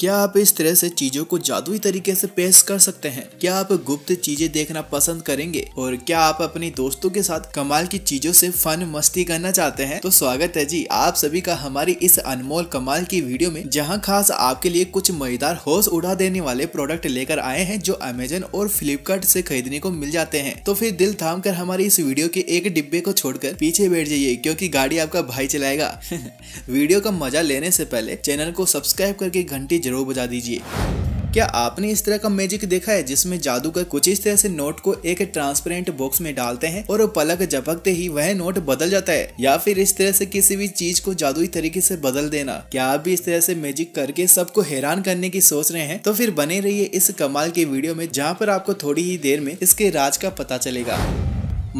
क्या आप इस तरह से चीजों को जादुई तरीके से पेश कर सकते हैं क्या आप गुप्त चीजें देखना पसंद करेंगे और क्या आप अपने दोस्तों के साथ कमाल की चीजों से फन मस्ती करना चाहते हैं तो स्वागत है जी आप सभी का हमारी इस अनमोल कमाल की वीडियो में जहां खास आपके लिए कुछ मजेदार होश उड़ा देने वाले प्रोडक्ट लेकर आए हैं जो अमेजन और फ्लिपकार्ट से खरीदने को मिल जाते हैं तो फिर दिल थाम कर हमारी इस वीडियो के एक डिब्बे को छोड़कर पीछे बैठ जाइए क्योंकि गाड़ी आपका भाई चलाएगा वीडियो का मजा लेने से पहले चैनल को सब्सक्राइब करके घंटी जरूर बजा दीजिए क्या आपने इस तरह का मैजिक देखा है जिसमें जादूगर कुछ इस तरह से नोट को एक ट्रांसपेरेंट बॉक्स में डालते हैं और पलक झपकते ही वह नोट बदल जाता है या फिर इस तरह से किसी भी चीज को जादुई तरीके से बदल देना क्या आप भी इस तरह से मैजिक करके सबको हैरान करने की सोच रहे हैं तो फिर बने रहिए इस कमाल के वीडियो में जहाँ पर आपको थोड़ी ही देर में इसके राज का पता चलेगा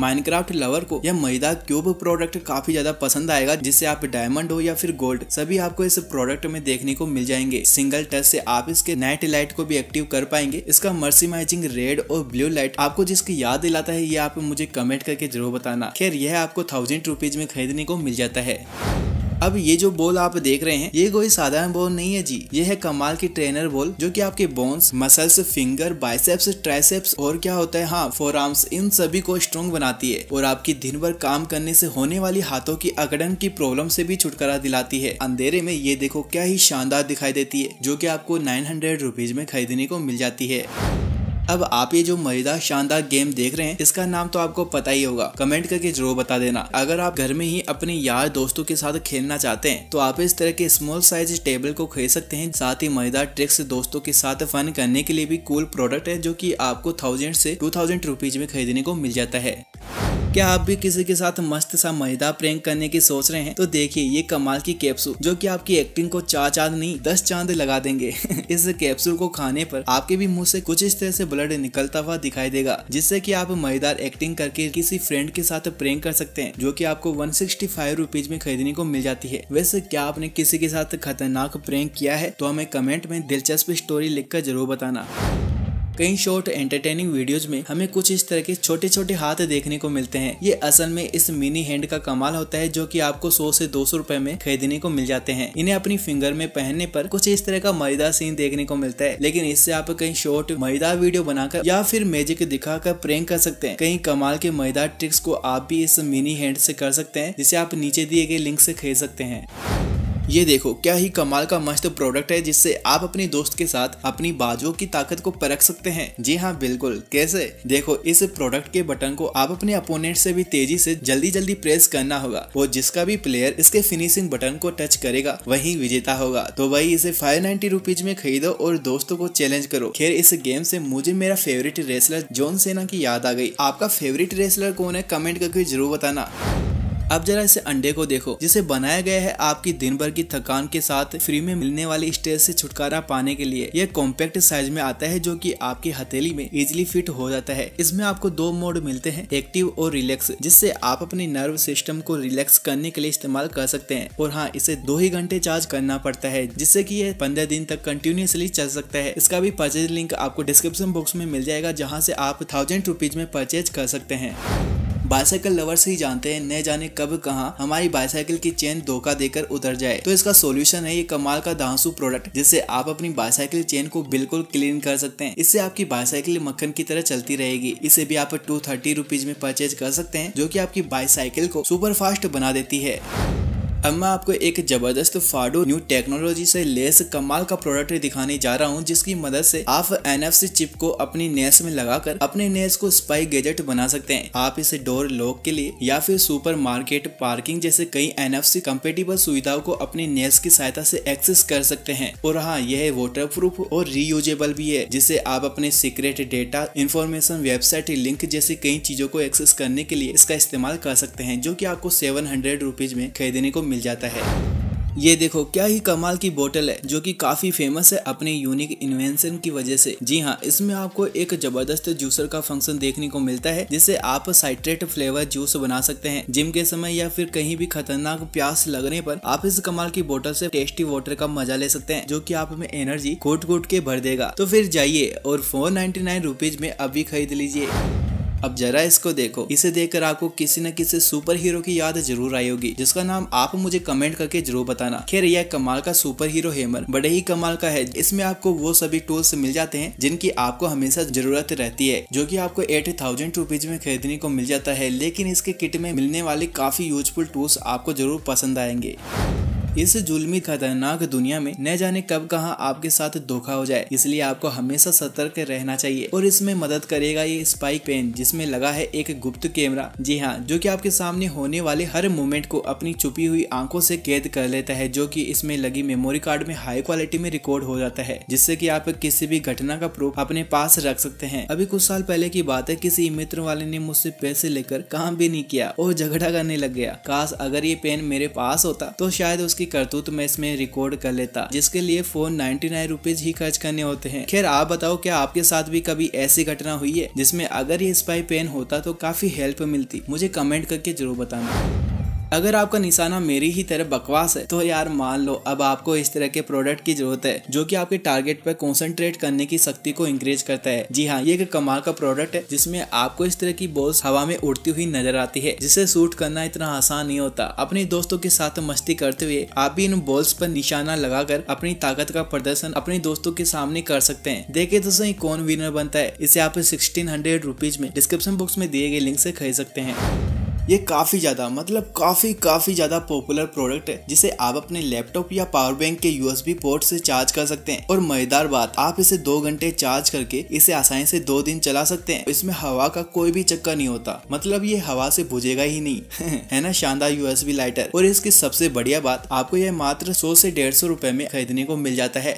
माइनक्राफ्ट लवर को यह मैदा क्यूब प्रोडक्ट काफी ज्यादा पसंद आएगा जिससे आप डायमंड हो या फिर गोल्ड सभी आपको इस प्रोडक्ट में देखने को मिल जाएंगे सिंगल टच से आप इसके नाइट लाइट को भी एक्टिव कर पाएंगे इसका मर्सिमाइजिंग रेड और ब्लू लाइट आपको जिसकी याद दिलाता है ये आप मुझे कमेंट करके जरूर बताना खैर यह आपको थाउजेंड रुपीज में खरीदने को मिल जाता है अब ये जो बॉल आप देख रहे हैं ये कोई साधारण बॉल नहीं है जी ये है कमाल की ट्रेनर बॉल जो की आपके bones muscles finger biceps triceps और क्या होता है हाँ फोर आर्म्स इन सभी को स्ट्रॉन्ग बनाती है और आपकी दिन भर काम करने से होने वाली हाथों की अकड़न की प्रॉब्लम से भी छुटकारा दिलाती है अंधेरे में ये देखो क्या ही शानदार दिखाई देती है जो की आपको नाइन हंड्रेड रुपीज में खरीदने को मिल जाती है अब आप ये जो मजेदार शानदार गेम देख रहे हैं इसका नाम तो आपको पता ही होगा कमेंट करके जरूर बता देना अगर आप घर में ही अपने यार दोस्तों के साथ खेलना चाहते हैं तो आप इस तरह के स्मॉल साइज टेबल को खरीद सकते हैं साथ ही मजेदार ट्रिक्स दोस्तों के साथ फन करने के लिए भी कूल प्रोडक्ट है जो की आपको थाउजेंड से टू थाउजेंड रुपीज में खरीदने को मिल जाता है क्या आप भी किसी के साथ मस्त सा मजेदार प्रैंक करने की सोच रहे हैं तो देखिए ये कमाल की कैप्सूल जो कि आपकी एक्टिंग को चार चांद नहीं दस चांद लगा देंगे इस कैप्सूल को खाने पर आपके भी मुंह से कुछ इस तरह से ब्लड निकलता हुआ दिखाई देगा जिससे कि आप मजेदार एक्टिंग करके किसी फ्रेंड के साथ प्रैंक कर सकते हैं जो कि आपको वन सिक्सटी फाइव रुपीज में खरीदने को मिल जाती है वैसे क्या आपने किसी के साथ खतरनाक प्रैंक किया है तो हमें कमेंट में दिलचस्प स्टोरी लिख जरूर बताना कई शॉर्ट एंटरटेनिंग वीडियोज में हमें कुछ इस तरह के छोटे छोटे हाथ देखने को मिलते हैं ये असल में इस मिनी हैंड का कमाल होता है जो की आपको सौ ऐसी दो सौ में खरीदने को मिल जाते हैं इन्हें अपनी फिंगर में पहनने पर कुछ इस तरह का मजेदार सीन देखने को मिलता है लेकिन इससे आप कई शॉर्ट मजेदार वीडियो बनाकर या फिर मैजिक दिखाकर प्रैंक कर सकते हैं कई कमाल के मजेदार ट्रिक्स को आप भी इस मिनी हैंड से कर सकते हैं जिसे आप नीचे दिए गए लिंक से खरीद सकते हैं ये देखो क्या ही कमाल का मस्त प्रोडक्ट है जिससे आप अपने दोस्त के साथ अपनी बाजुओं की ताकत को परख सकते हैं जी हाँ बिल्कुल कैसे देखो इस प्रोडक्ट के बटन को आप अपने अपोनेंट से भी तेजी से जल्दी जल्दी प्रेस करना होगा और जिसका भी प्लेयर इसके फिनिशिंग बटन को टच करेगा वही विजेता होगा तो वही इसे फाइव नाइन्टी में खरीदो और दोस्तों को चैलेंज करो खैर इस गेम से मुझे मेरा फेवरेट रेसलर जोन सेना की याद आ गई आपका फेवरेट रेसलर कौन है कमेंट करके जरूर बताना अब जरा इसे अंडे को देखो जिसे बनाया गया है आपकी दिन भर की थकान के साथ फ्री में मिलने वाली स्टेज से छुटकारा पाने के लिए यह कॉम्पैक्ट साइज में आता है जो कि आपकी हथेली में इजिली फिट हो जाता है इसमें आपको दो मोड मिलते हैं एक्टिव और रिलैक्स जिससे आप अपने नर्व सिस्टम को रिलैक्स करने के लिए इस्तेमाल कर सकते हैं और हाँ इसे दो ही घंटे चार्ज करना पड़ता है जिससे की यह पंद्रह दिन तक कंटिन्यूसली चल सकता है इसका भी परचेज लिंक आपको डिस्क्रिप्शन बॉक्स में मिल जाएगा जहाँ से आप थाउजेंड रुपीज में परचेज कर सकते हैं बाइसाइकिल लवर्स ही जानते हैं न जाने कब कहा हमारी बाइसाइकिल की चेन धोखा देकर उतर जाए तो इसका सोल्यूशन है ये कमाल का धांसू प्रोडक्ट जिससे आप अपनी बाइसाइकिल चेन को बिल्कुल क्लीन कर सकते हैं इससे आपकी बाइसाइकिल मक्खन की तरह चलती रहेगी इसे भी आप टू थर्टी रुपीज में परचेज कर सकते हैं जो की आपकी बाइसाइकिल को सुपर फास्ट बना देती है अब मैं आपको एक जबरदस्त फाडो न्यू टेक्नोलॉजी से लेस कमाल का प्रोडक्ट दिखाने जा रहा हूँ जिसकी मदद से आप एन चिप को अपनी नेस में लगाकर अपने नेस को स्पाई गैजेट बना सकते हैं आप इसे डोर लॉक के लिए या फिर सुपर मार्केट पार्किंग जैसे कई सी कंपेटेबल सुविधाओं को अपने नेस की सहायता से एक्सेस कर सकते हैं और हाँ यह वाटर प्रूफ और रीयूजेबल भी है जिसे आप अपने secret data information website link जैसी कई चीजों को एक्सेस करने के लिए इसका इस्तेमाल कर सकते हैं जो की आपको सेवन हंड्रेड में खरीदने को मिल जाता है ये देखो क्या ही कमाल की बोतल है जो कि काफी फेमस है अपने यूनिक इन्वेंशन की वजह से जी हाँ इसमें आपको एक जबरदस्त जूसर का फंक्शन देखने को मिलता है जिससे आप साइट्रेट फ्लेवर जूस बना सकते हैं जिम के समय या फिर कहीं भी खतरनाक प्यास लगने पर आप इस कमाल की बोतल से टेस्टी वाटर का मजा ले सकते हैं जो की आप में एनर्जी कोट कोट के भर देगा तो फिर जाइए और फोर नाइन्टी में अभी खरीद लीजिए अब जरा इसको देखो इसे देखकर आपको किसी न किसी सुपर हीरो की याद जरूर आई होगी जिसका नाम आप मुझे कमेंट करके जरूर बताना खैर यह कमाल का सुपर हीरो हेमर बड़े ही कमाल का है इसमें आपको वो सभी टूल्स मिल जाते हैं जिनकी आपको हमेशा जरूरत रहती है जो की आपको एट थाउजेंड रुपीज में खरीदने को मिल जाता है लेकिन इसके किट में मिलने वाले काफी यूजफुल टूल्स आपको जरूर पसंद आएंगे इस जुलमी खतरनाक दुनिया में न जाने कब कहा आपके साथ धोखा हो जाए इसलिए आपको हमेशा सतर्क रहना चाहिए और इसमें मदद करेगा ये स्पाइक पेन जिसमें लगा है एक गुप्त कैमरा जी हाँ जो की आपके सामने होने वाले हर मोमेंट को अपनी छुपी हुई आंखों से कैद कर लेता है जो की इसमें लगी मेमोरी कार्ड में हाई क्वालिटी में रिकॉर्ड हो जाता है जिससे की आप किसी भी घटना का प्रूफ अपने पास रख सकते हैं अभी कुछ साल पहले की बात है किसी मित्र वाले ने मुझसे पैसे लेकर काम भी नहीं किया और झगड़ा करने लग गया काश अगर ये पेन मेरे पास होता तो शायद उसकी तो मैं इसमें रिकॉर्ड कर लेता जिसके लिए फोन नाइन्टी नाइन रुपीज ही खर्च करने होते हैं खैर आप बताओ क्या आपके साथ भी कभी ऐसी घटना हुई है जिसमें अगर ये स्पाई पेन होता तो काफी हेल्प मिलती मुझे कमेंट करके जरूर बताना अगर आपका निशाना मेरी ही तरह बकवास है तो यार मान लो अब आपको इस तरह के प्रोडक्ट की जरूरत है जो कि आपके टारगेट पर कॉन्सेंट्रेट करने की शक्ति को इंक्रीज करता है जी हाँ ये एक कमाल का प्रोडक्ट है जिसमें आपको इस तरह की बॉल्स हवा में उड़ती हुई नजर आती है जिसे शूट करना इतना आसान नहीं होता अपने दोस्तों के साथ मस्ती करते हुए आप भी इन बॉल्स पर निशाना लगाकर अपनी ताकत का प्रदर्शन अपने दोस्तों के सामने कर सकते हैं देखे तो सही कौन विनर बनता है इसे आप सिक्सटीन हंड्रेड रुपीज में डिस्क्रिप्शन बॉक्स में दिए गए लिंक से खरीद सकते हैं ये काफ़ी ज़्यादा मतलब काफ़ी काफ़ी ज़्यादा पॉपुलर प्रोडक्ट है जिसे आप अपने लैपटॉप या पावर बैंक के यूएसबी पोर्ट से चार्ज कर सकते हैं और मजेदार बात आप इसे दो घंटे चार्ज करके इसे आसानी से दो दिन चला सकते हैं इसमें हवा का कोई भी चक्कर नहीं होता मतलब ये हवा से भुजेगा ही नहीं है ना शानदार यूएसबी लाइटर और इसकी सबसे बढ़िया बात आपको यह मात्र सौ से डेढ़ सौ में खरीदने को मिल जाता है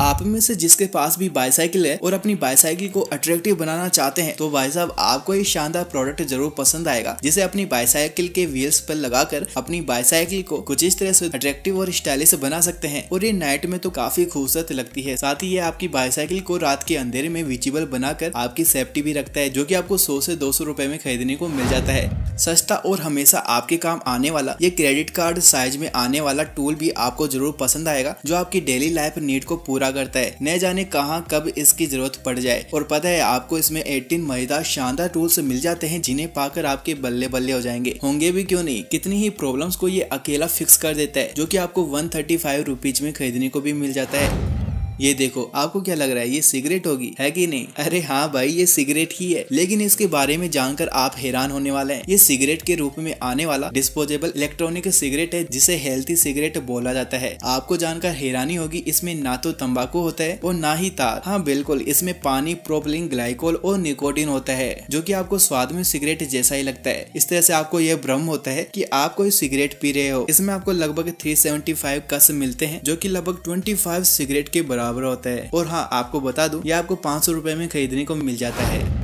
आप में से जिसके पास भी बाईसाइकिल है और अपनी बाईसाइकिल को अट्रैक्टिव बनाना चाहते हैं तो भाई साहब आपको ये शानदार प्रोडक्ट जरूर पसंद आएगा जिसे अपनी बाईसाइकिल के व्हील्स पर लगाकर अपनी बाईसाइकिल को कुछ इस तरह से अट्रैक्टिव और स्टाइलिश बना सकते हैं और ये नाइट में तो काफी खूबसूरत लगती है साथ ही ये आपकी बाईसाइकिल को रात के अंधेरे में विजिबल बनाकर आपकी सेफ्टी भी रखता है जो की आपको सौ से दो सौ में खरीदने को मिल जाता है सस्ता और हमेशा आपके काम आने वाला ये क्रेडिट कार्ड साइज में आने वाला टूल भी आपको जरूर पसंद आएगा जो आपकी डेली लाइफ नीड को पूरा पूरा करता है न जाने कहाँ कब इसकी जरूरत पड़ जाए और पता है आपको इसमें एटीन महिला शानदार टूल्स मिल जाते हैं जिन्हें पाकर आपके बल्ले बल्ले हो जाएंगे होंगे भी क्यों नहीं कितनी ही प्रॉब्लम को ये अकेला फिक्स कर देता है जो की आपको वन थर्टी फाइव में खरीदने को भी मिल जाता है ये देखो आपको क्या लग रहा है ये सिगरेट होगी है कि नहीं अरे हाँ भाई ये सिगरेट ही है लेकिन इसके बारे में जानकर आप हैरान होने वाले हैं ये सिगरेट के रूप में आने वाला डिस्पोजेबल इलेक्ट्रॉनिक सिगरेट है जिसे हेल्थी सिगरेट बोला जाता है आपको जानकर हैरानी होगी इसमें ना तो तम्बाकू होता है और ना ही तार हाँ बिल्कुल इसमें पानी प्रोपलिन ग्लाइकोल और निकोटिन होता है जो की आपको स्वाद में सिगरेट जैसा ही लगता है इस तरह से आपको यह भ्रम होता है की आप कोई सिगरेट पी रहे हो इसमें आपको लगभग थ्री सेवेंटी फाइव कस मिलते हैं जो की लगभग ट्वेंटी फाइव सिगरेट के बराबर बराबर होता है और हाँ आपको बता दू ये आपको पाँच सौ में खरीदने को मिल जाता है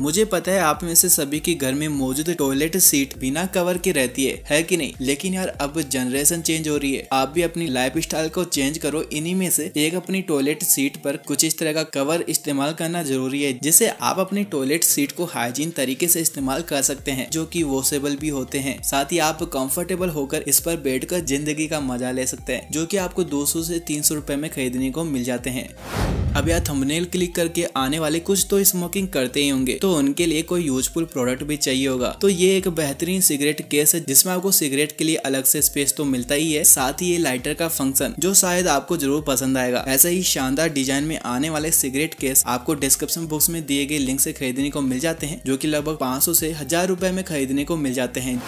मुझे पता है आप में से सभी के घर में मौजूद टॉयलेट सीट बिना कवर के रहती है है कि नहीं लेकिन यार अब जनरेशन चेंज हो रही है आप भी अपनी लाइफ स्टाइल को चेंज करो इन्हीं में से एक अपनी टॉयलेट सीट पर कुछ इस तरह का कवर इस्तेमाल करना जरूरी है जिससे आप अपनी टॉयलेट सीट को हाइजीन तरीके से इस्तेमाल कर सकते हैं जो की वॉशेबल भी होते हैं साथ ही आप कम्फर्टेबल होकर इस पर बैठ जिंदगी का मजा ले सकते हैं जो की आपको दो सौ ऐसी तीन सौ में खरीदने को मिल जाते हैं अब यार थंबनेल क्लिक करके आने वाले कुछ तो स्मोकिंग करते ही होंगे तो उनके लिए कोई यूजफुल प्रोडक्ट भी चाहिए होगा तो ये एक बेहतरीन सिगरेट केस है जिसमें आपको सिगरेट के लिए अलग से स्पेस तो मिलता ही है साथ ही ये लाइटर का फंक्शन जो शायद आपको जरूर पसंद आएगा ऐसे ही शानदार डिजाइन में आने वाले सिगरेट केस आपको डिस्क्रिप्शन बॉक्स में दिए गए लिंक से खरीदने को मिल जाते हैं जो की लगभग पाँच से हजार रूपए में खरीदने को मिल जाते हैं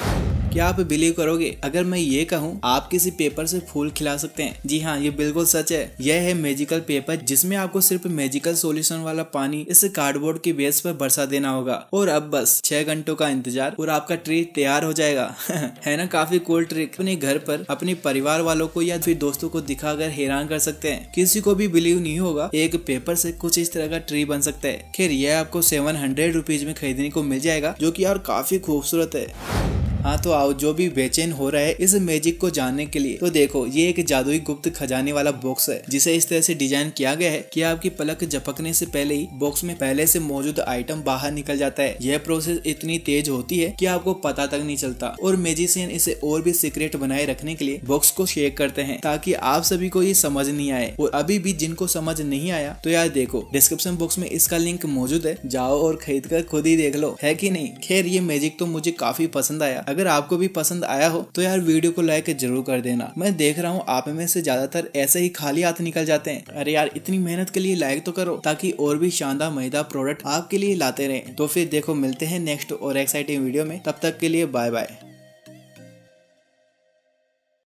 क्या आप बिलीव करोगे अगर मैं ये कहूँ आप किसी पेपर से फूल खिला सकते हैं जी हाँ ये बिल्कुल सच है यह है मेजिकल पेपर जिसमें आपको सिर्फ मेजिकल सोल्यूशन वाला पानी इस कार्डबोर्ड के बेस पर बरसा देना होगा और अब बस छह घंटों का इंतजार और आपका ट्री तैयार हो जाएगा है ना काफी कोल्ड ट्रिक अपने घर पर अपने परिवार वालों को या फिर दोस्तों को दिखाकर हैरान कर सकते हैं किसी को भी बिलीव नहीं होगा एक पेपर से कुछ इस तरह का ट्री बन सकता है खैर यह आपको सेवन हंड्रेड रुपीज में खरीदने को मिल जाएगा जो की यार काफी खूबसूरत है हाँ तो आओ जो भी बेचैन हो रहा है इस मैजिक को जानने के लिए तो देखो ये एक जादुई गुप्त खजाने वाला बॉक्स है जिसे इस तरह से डिजाइन किया गया है कि आपकी पलक झपकने से पहले ही बॉक्स में पहले से मौजूद आइटम बाहर निकल जाता है यह प्रोसेस इतनी तेज होती है कि आपको पता तक नहीं चलता और मेजिशियन इसे और भी सीक्रेट बनाए रखने के लिए बॉक्स को शेक करते हैं ताकि आप सभी को ये समझ नहीं आए और अभी भी जिनको समझ नहीं आया तो यार देखो डिस्क्रिप्शन बॉक्स में इसका लिंक मौजूद है जाओ और खरीद कर खुद ही देख लो है की नहीं खैर ये मैजिक तो मुझे काफी पसंद आया अगर आपको भी पसंद आया हो तो यार वीडियो को लाइक जरूर कर देना मैं देख रहा हूँ आप में से ज्यादातर ऐसे ही खाली हाथ निकल जाते हैं अरे यार इतनी मेहनत के लिए लाइक तो करो ताकि और भी शानदार महीदा प्रोडक्ट आपके लिए लाते रहे तो फिर देखो मिलते हैं नेक्स्ट और एक्साइटिंग वीडियो में तब तक के लिए बाय बाय